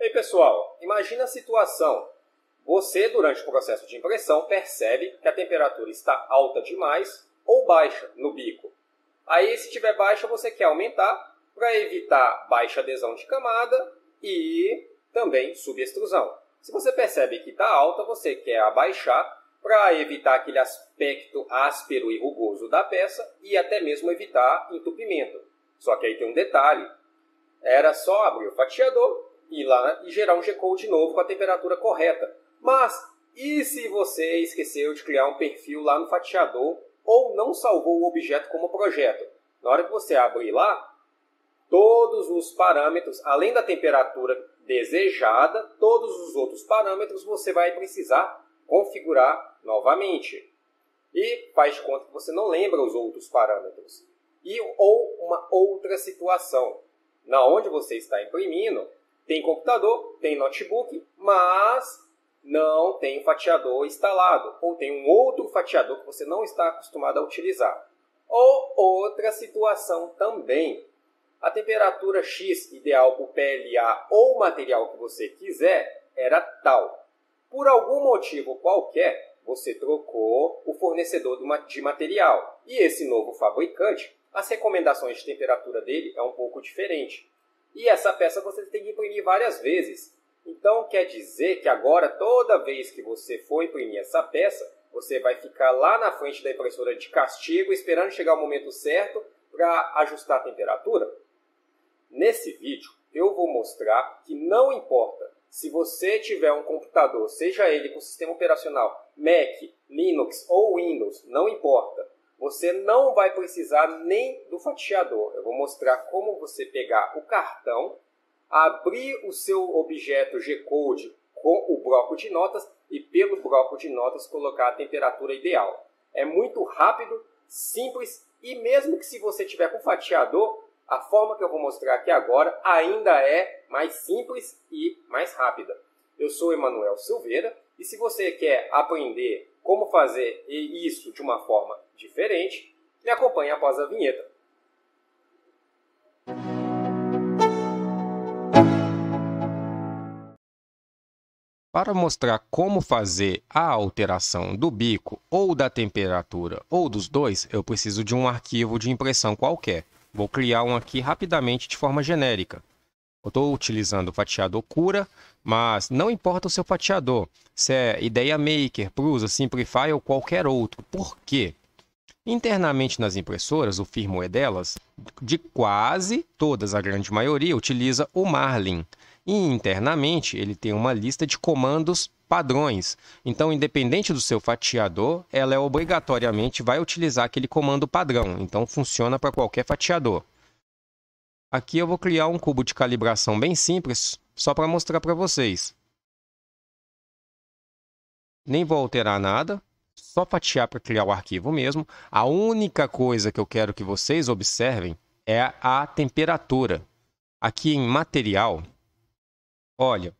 Ei pessoal, imagina a situação. Você, durante o processo de impressão, percebe que a temperatura está alta demais ou baixa no bico. Aí, se tiver baixa, você quer aumentar para evitar baixa adesão de camada e também subextrusão. Se você percebe que está alta, você quer abaixar para evitar aquele aspecto áspero e rugoso da peça e até mesmo evitar entupimento. Só que aí tem um detalhe. Era só abrir o fatiador ir lá e gerar um G-Code novo com a temperatura correta. Mas e se você esqueceu de criar um perfil lá no fatiador ou não salvou o objeto como projeto? Na hora que você abrir lá, todos os parâmetros, além da temperatura desejada, todos os outros parâmetros você vai precisar configurar novamente. E faz de conta que você não lembra os outros parâmetros. E ou uma outra situação, na onde você está imprimindo, tem computador, tem notebook, mas não tem um fatiador instalado, ou tem um outro fatiador que você não está acostumado a utilizar. Ou outra situação também. A temperatura X ideal para o PLA ou material que você quiser era tal. Por algum motivo qualquer, você trocou o fornecedor de material. E esse novo fabricante, as recomendações de temperatura dele é um pouco diferente. E essa peça você tem que imprimir várias vezes. Então quer dizer que agora toda vez que você for imprimir essa peça, você vai ficar lá na frente da impressora de castigo esperando chegar o momento certo para ajustar a temperatura? Nesse vídeo eu vou mostrar que não importa se você tiver um computador, seja ele com sistema operacional Mac, Linux ou Windows, não importa você não vai precisar nem do fatiador. Eu vou mostrar como você pegar o cartão, abrir o seu objeto G-Code com o bloco de notas e pelo bloco de notas colocar a temperatura ideal. É muito rápido, simples e mesmo que se você tiver com fatiador, a forma que eu vou mostrar aqui agora ainda é mais simples e mais rápida. Eu sou Emanuel Silveira e se você quer aprender como fazer isso de uma forma diferente, me acompanhe após a vinheta. Para mostrar como fazer a alteração do bico ou da temperatura ou dos dois, eu preciso de um arquivo de impressão qualquer. Vou criar um aqui rapidamente de forma genérica. Eu estou utilizando o fatiador Cura, mas não importa o seu fatiador, se é Ideia Maker, Prusa, Simplify ou qualquer outro. Por quê? Internamente nas impressoras, o firmware delas, de quase todas, a grande maioria, utiliza o Marlin. E internamente ele tem uma lista de comandos padrões. Então, independente do seu fatiador, ela é obrigatoriamente vai utilizar aquele comando padrão. Então, funciona para qualquer fatiador. Aqui eu vou criar um cubo de calibração bem simples, só para mostrar para vocês. Nem vou alterar nada, só fatiar para criar o arquivo mesmo. A única coisa que eu quero que vocês observem é a temperatura. Aqui em material, olha,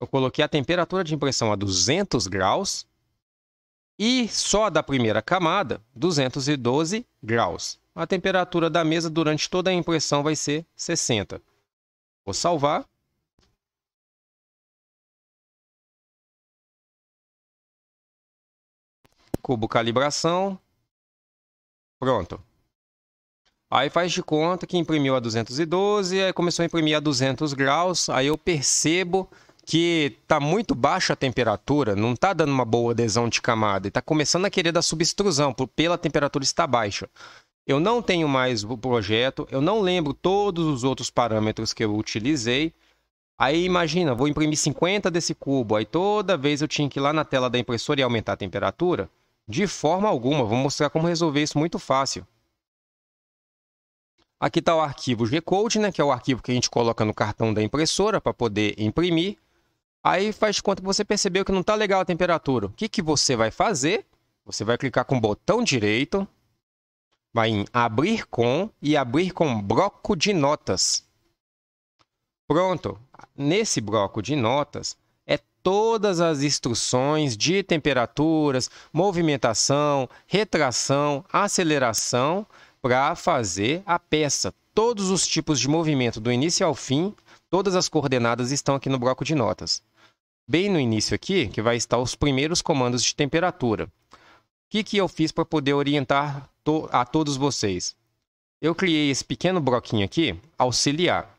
eu coloquei a temperatura de impressão a 200 graus e só da primeira camada, 212 graus. A temperatura da mesa durante toda a impressão vai ser 60. Vou salvar. Cubo calibração. Pronto. Aí faz de conta que imprimiu a 212, aí começou a imprimir a 200 graus, aí eu percebo que tá muito baixa a temperatura, não tá dando uma boa adesão de camada, e tá começando a querer dar subextrusão por, pela temperatura estar baixa. Eu não tenho mais o projeto, eu não lembro todos os outros parâmetros que eu utilizei. Aí imagina, vou imprimir 50 desse cubo, aí toda vez eu tinha que ir lá na tela da impressora e aumentar a temperatura. De forma alguma, vou mostrar como resolver isso muito fácil. Aqui está o arquivo Gcode, né, que é o arquivo que a gente coloca no cartão da impressora para poder imprimir. Aí faz conta que você percebeu que não está legal a temperatura. O que, que você vai fazer? Você vai clicar com o botão direito, vai em abrir com e abrir com bloco de notas. Pronto, nesse bloco de notas, todas as instruções de temperaturas, movimentação, retração, aceleração para fazer a peça. Todos os tipos de movimento do início ao fim, todas as coordenadas estão aqui no bloco de notas. Bem no início aqui, que vai estar os primeiros comandos de temperatura. O que, que eu fiz para poder orientar to a todos vocês? Eu criei esse pequeno bloquinho aqui, auxiliar.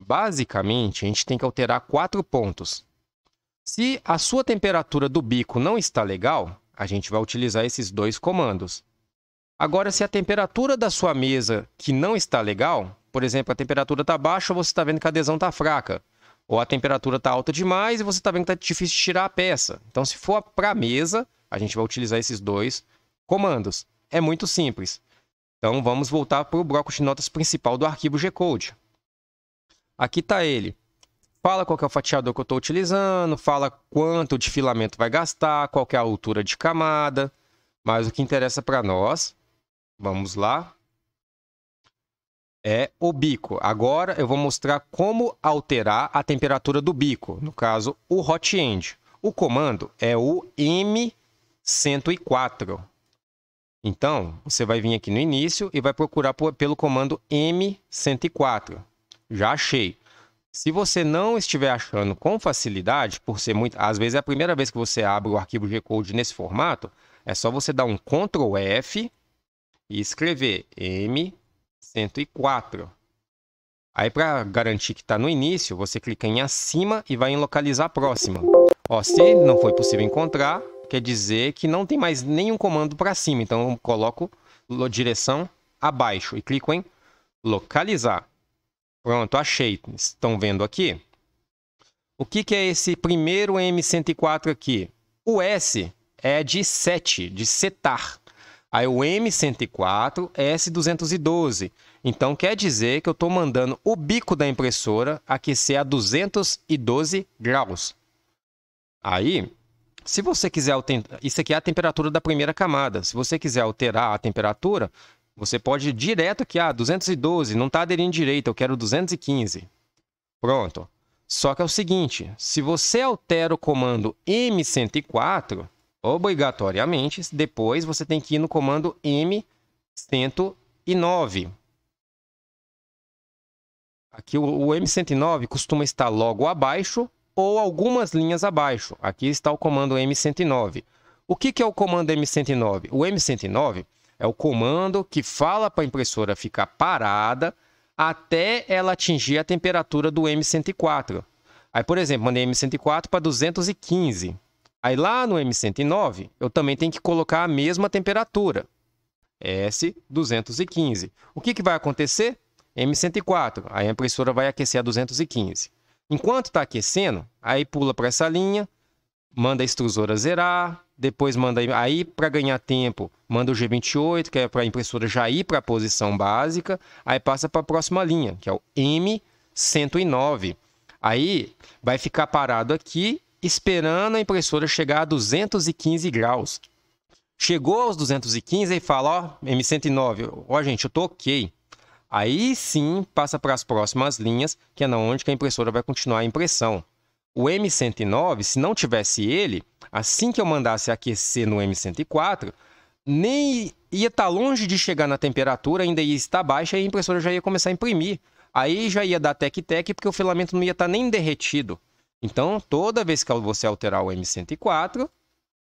Basicamente, a gente tem que alterar quatro pontos. Se a sua temperatura do bico não está legal, a gente vai utilizar esses dois comandos. Agora, se a temperatura da sua mesa que não está legal, por exemplo, a temperatura está baixa, você está vendo que a adesão está fraca. Ou a temperatura está alta demais e você está vendo que está difícil de tirar a peça. Então, se for para a mesa, a gente vai utilizar esses dois comandos. É muito simples. Então, vamos voltar para o bloco de notas principal do arquivo Gcode. Aqui está ele. Fala qual é o fatiador que eu estou utilizando, fala quanto de filamento vai gastar, qual é a altura de camada. Mas o que interessa para nós, vamos lá, é o bico. Agora eu vou mostrar como alterar a temperatura do bico, no caso o hot end. O comando é o M104. Então, você vai vir aqui no início e vai procurar pelo comando M104. Já achei. Se você não estiver achando com facilidade, por ser muito. Às vezes é a primeira vez que você abre o arquivo G-Code nesse formato, é só você dar um Ctrl F e escrever M104. Aí, para garantir que está no início, você clica em acima e vai em localizar próxima. Ó, se não foi possível encontrar, quer dizer que não tem mais nenhum comando para cima. Então, eu coloco direção abaixo e clico em localizar. Pronto, achei. Estão vendo aqui? O que, que é esse primeiro M104 aqui? O S é de 7, de setar. Aí o M104 é S212. Então quer dizer que eu estou mandando o bico da impressora aquecer a 212 graus. Aí, se você quiser... Isso aqui é a temperatura da primeira camada. Se você quiser alterar a temperatura, você pode ir direto aqui, ah, 212, não está aderindo direito, eu quero 215. Pronto. Só que é o seguinte, se você altera o comando M104, obrigatoriamente, depois você tem que ir no comando M109. Aqui o, o M109 costuma estar logo abaixo ou algumas linhas abaixo. Aqui está o comando M109. O que, que é o comando M109? O M109 é o comando que fala para a impressora ficar parada até ela atingir a temperatura do M104. Aí, por exemplo, mandei M104 para 215. Aí lá no M109, eu também tenho que colocar a mesma temperatura, S215. O que, que vai acontecer? M104. Aí a impressora vai aquecer a 215. Enquanto está aquecendo, aí pula para essa linha, manda a extrusora zerar, depois manda aí para ganhar tempo, manda o G28, que é para a impressora já ir para a posição básica, aí passa para a próxima linha, que é o M109. Aí vai ficar parado aqui esperando a impressora chegar a 215 graus. Chegou aos 215 e fala, ó, M109, ó gente, eu tô ok. Aí sim passa para as próximas linhas, que é na onde que a impressora vai continuar a impressão. O M109, se não tivesse ele, assim que eu mandasse aquecer no M104, nem ia estar tá longe de chegar na temperatura, ainda ia estar baixa e a impressora já ia começar a imprimir. Aí já ia dar tec-tec porque o filamento não ia estar tá nem derretido. Então, toda vez que você alterar o M104,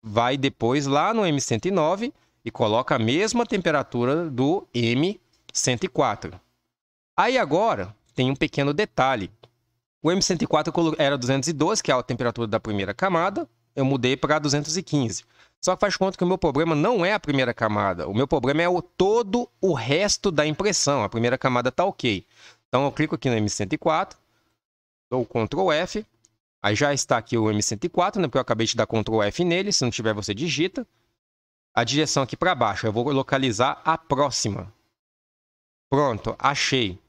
vai depois lá no M109 e coloca a mesma temperatura do M104. Aí agora tem um pequeno detalhe o M104 era 212, que é a temperatura da primeira camada. Eu mudei para 215. Só que faz conta que o meu problema não é a primeira camada. O meu problema é o, todo o resto da impressão. A primeira camada está ok. Então eu clico aqui no M104, dou Ctrl F. Aí já está aqui o M104, né, porque eu acabei de dar Ctrl F nele. Se não tiver, você digita. A direção aqui para baixo. Eu vou localizar a próxima. Pronto, achei.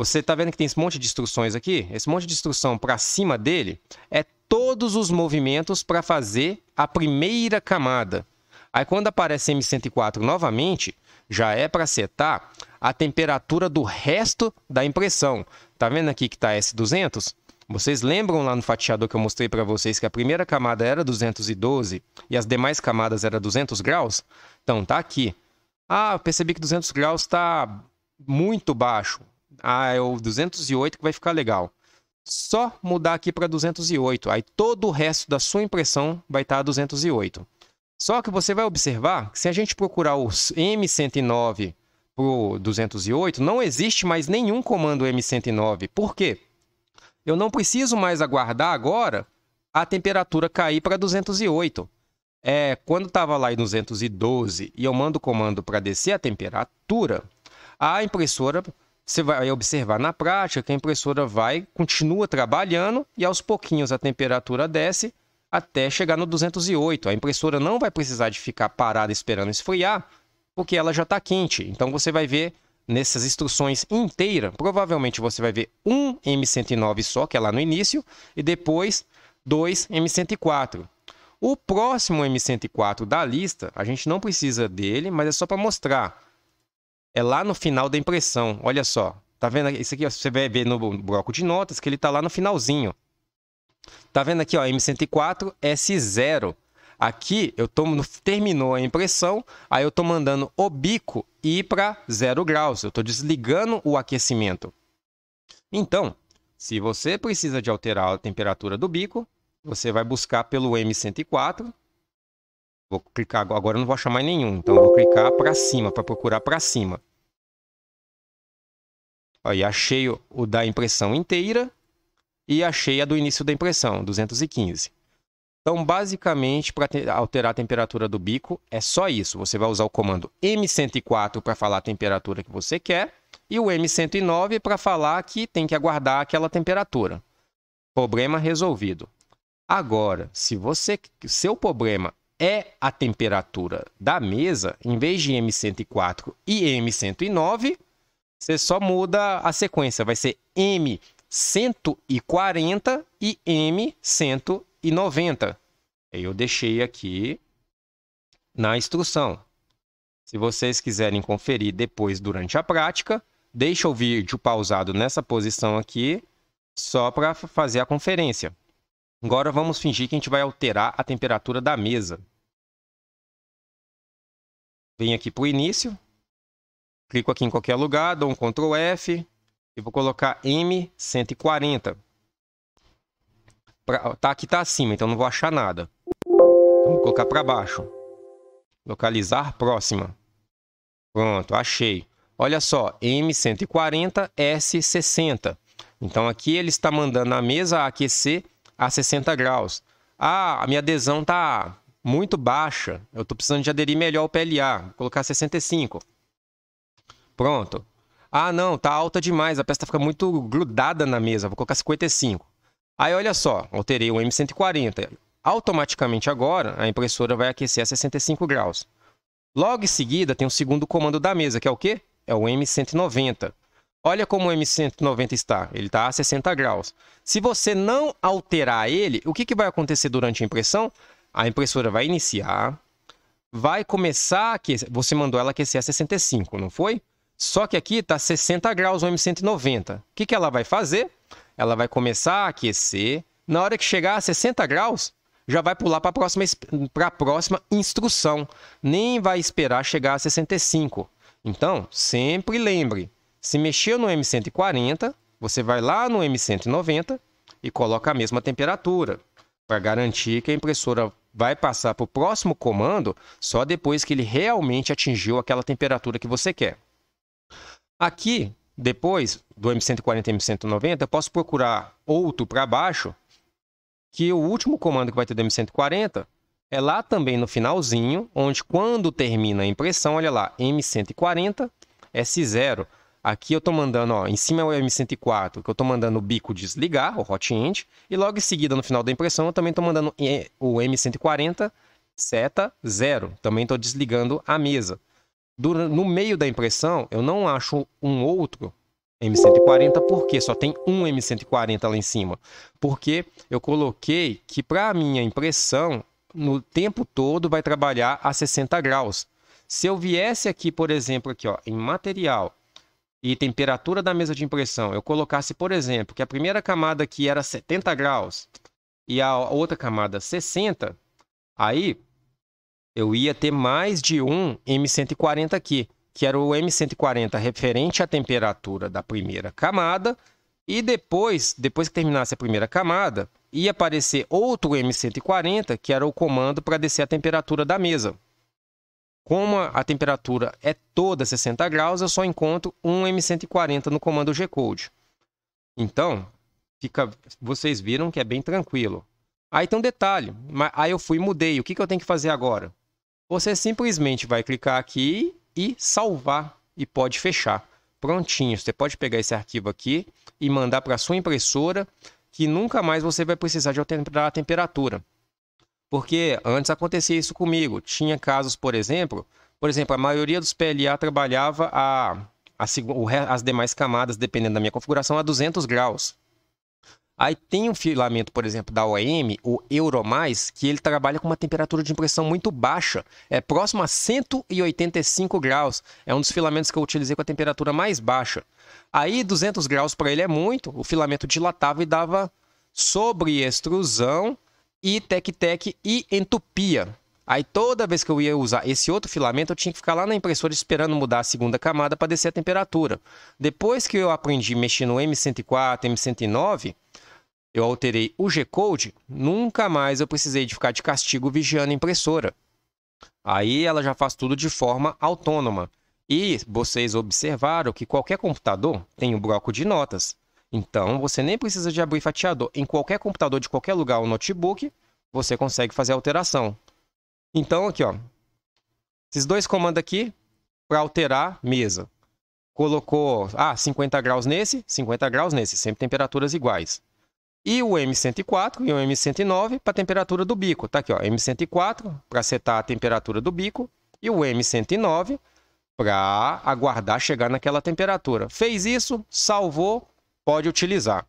Você está vendo que tem esse monte de instruções aqui? Esse monte de instrução para cima dele é todos os movimentos para fazer a primeira camada. Aí quando aparece M104 novamente, já é para setar a temperatura do resto da impressão. Tá vendo aqui que está S200? Vocês lembram lá no fatiador que eu mostrei para vocês que a primeira camada era 212 e as demais camadas era 200 graus? Então tá aqui. Ah, percebi que 200 graus está muito baixo ah, é o 208 que vai ficar legal. Só mudar aqui para 208, aí todo o resto da sua impressão vai estar tá a 208. Só que você vai observar que se a gente procurar o M109 para o 208, não existe mais nenhum comando M109. Por quê? Eu não preciso mais aguardar agora a temperatura cair para 208. É, quando estava lá em 212 e eu mando o comando para descer a temperatura, a impressora você vai observar na prática que a impressora vai, continua trabalhando e aos pouquinhos a temperatura desce até chegar no 208. A impressora não vai precisar de ficar parada esperando esfriar, porque ela já está quente. Então você vai ver nessas instruções inteira, provavelmente você vai ver um M109 só, que é lá no início, e depois dois M104. O próximo M104 da lista, a gente não precisa dele, mas é só para mostrar é lá no final da impressão. Olha só. Tá vendo? Isso aqui você vai ver no bloco de notas que ele tá lá no finalzinho. Tá vendo aqui, ó, M104 S0. Aqui eu tô terminou a impressão, aí eu tô mandando o bico ir para zero graus. Eu tô desligando o aquecimento. Então, se você precisa de alterar a temperatura do bico, você vai buscar pelo M104 Vou clicar agora, eu não vou achar mais nenhum. Então eu vou clicar para cima, para procurar para cima. Aí achei o, o da impressão inteira e achei a do início da impressão, 215. Então, basicamente, para alterar a temperatura do bico, é só isso. Você vai usar o comando M104 para falar a temperatura que você quer e o M109 para falar que tem que aguardar aquela temperatura. Problema resolvido. Agora, se você, seu problema é a temperatura da mesa, em vez de M104 e M109, você só muda a sequência, vai ser M140 e M190. Eu deixei aqui na instrução. Se vocês quiserem conferir depois durante a prática, deixa o vídeo pausado nessa posição aqui, só para fazer a conferência. Agora vamos fingir que a gente vai alterar a temperatura da mesa. Venho aqui para o início. Clico aqui em qualquer lugar, dou um Ctrl F e vou colocar M140. Pra, tá, aqui está acima, então não vou achar nada. Então, vou colocar para baixo. Localizar próxima. Pronto, achei. Olha só, M140S60. Então aqui ele está mandando a mesa aquecer a 60 graus. Ah, a minha adesão tá muito baixa. Eu estou precisando de aderir melhor ao PLA. Vou colocar 65. Pronto. Ah, não, tá alta demais. A peça tá fica muito grudada na mesa. Vou colocar 55. Aí, olha só. Alterei o M140. Automaticamente agora, a impressora vai aquecer a 65 graus. Logo em seguida, tem o segundo comando da mesa, que é o quê? É o M190. Olha como o M190 está. Ele está a 60 graus. Se você não alterar ele, o que, que vai acontecer durante a impressão? A impressora vai iniciar, vai começar a aquecer. Você mandou ela aquecer a 65, não foi? Só que aqui está 60 graus, o M190. O que, que ela vai fazer? Ela vai começar a aquecer. Na hora que chegar a 60 graus, já vai pular para a próxima, próxima instrução. Nem vai esperar chegar a 65. Então, sempre lembre, se mexeu no M140, você vai lá no M190 e coloca a mesma temperatura para garantir que a impressora vai passar para o próximo comando só depois que ele realmente atingiu aquela temperatura que você quer. Aqui, depois do M140 e M190, eu posso procurar outro para baixo, que o último comando que vai ter do M140 é lá também no finalzinho, onde quando termina a impressão, olha lá, M140 S0. Aqui eu estou mandando, ó, em cima é o M104, que eu estou mandando o bico desligar, o hot end, e logo em seguida, no final da impressão, eu também estou mandando é, o M140 seta zero, Também estou desligando a mesa. No meio da impressão, eu não acho um outro M140, porque só tem um M140 lá em cima. Porque eu coloquei que para a minha impressão, no tempo todo vai trabalhar a 60 graus. Se eu viesse aqui, por exemplo, aqui ó, em material e temperatura da mesa de impressão, eu colocasse, por exemplo, que a primeira camada aqui era 70 graus e a outra camada 60, aí eu ia ter mais de um M140 aqui, que era o M140 referente à temperatura da primeira camada, e depois, depois que terminasse a primeira camada, ia aparecer outro M140, que era o comando para descer a temperatura da mesa. Como a temperatura é toda 60 graus, eu só encontro um M140 no comando G-Code. Então, fica, vocês viram que é bem tranquilo. Aí tem um detalhe, aí eu fui e mudei. O que, que eu tenho que fazer agora? Você simplesmente vai clicar aqui e salvar e pode fechar. Prontinho, você pode pegar esse arquivo aqui e mandar para sua impressora que nunca mais você vai precisar de alterar a temperatura. Porque antes acontecia isso comigo. Tinha casos, por exemplo, por exemplo, a maioria dos PLA trabalhava a, a, as demais camadas, dependendo da minha configuração, a 200 graus. Aí tem um filamento, por exemplo, da OEM, o Euromais, que ele trabalha com uma temperatura de impressão muito baixa, é próximo a 185 graus. É um dos filamentos que eu utilizei com a temperatura mais baixa. Aí 200 graus para ele é muito, o filamento dilatava e dava extrusão e Tec-Tec e entupia. Aí toda vez que eu ia usar esse outro filamento, eu tinha que ficar lá na impressora esperando mudar a segunda camada para descer a temperatura. Depois que eu aprendi a mexer no M104, M109, eu alterei o G-Code, nunca mais eu precisei de ficar de castigo vigiando a impressora. Aí ela já faz tudo de forma autônoma. E vocês observaram que qualquer computador tem um bloco de notas. Então, você nem precisa de abrir fatiador. Em qualquer computador de qualquer lugar ou notebook, você consegue fazer a alteração. Então, aqui, ó. Esses dois comandos aqui para alterar mesa. Colocou, ah, 50 graus nesse, 50 graus nesse, sempre temperaturas iguais. E o M104 e o M109 para temperatura do bico. Tá aqui, ó, M104 para setar a temperatura do bico e o M109 para aguardar chegar naquela temperatura. Fez isso, salvou, pode utilizar.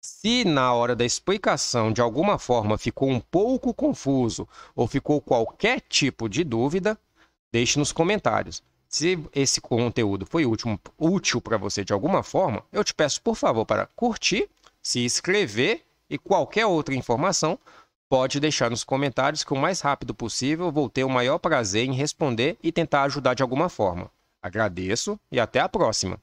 Se na hora da explicação de alguma forma ficou um pouco confuso ou ficou qualquer tipo de dúvida, deixe nos comentários. Se esse conteúdo foi útil, útil para você de alguma forma, eu te peço por favor para curtir, se inscrever e qualquer outra informação pode deixar nos comentários que o mais rápido possível vou ter o maior prazer em responder e tentar ajudar de alguma forma. Agradeço e até a próxima!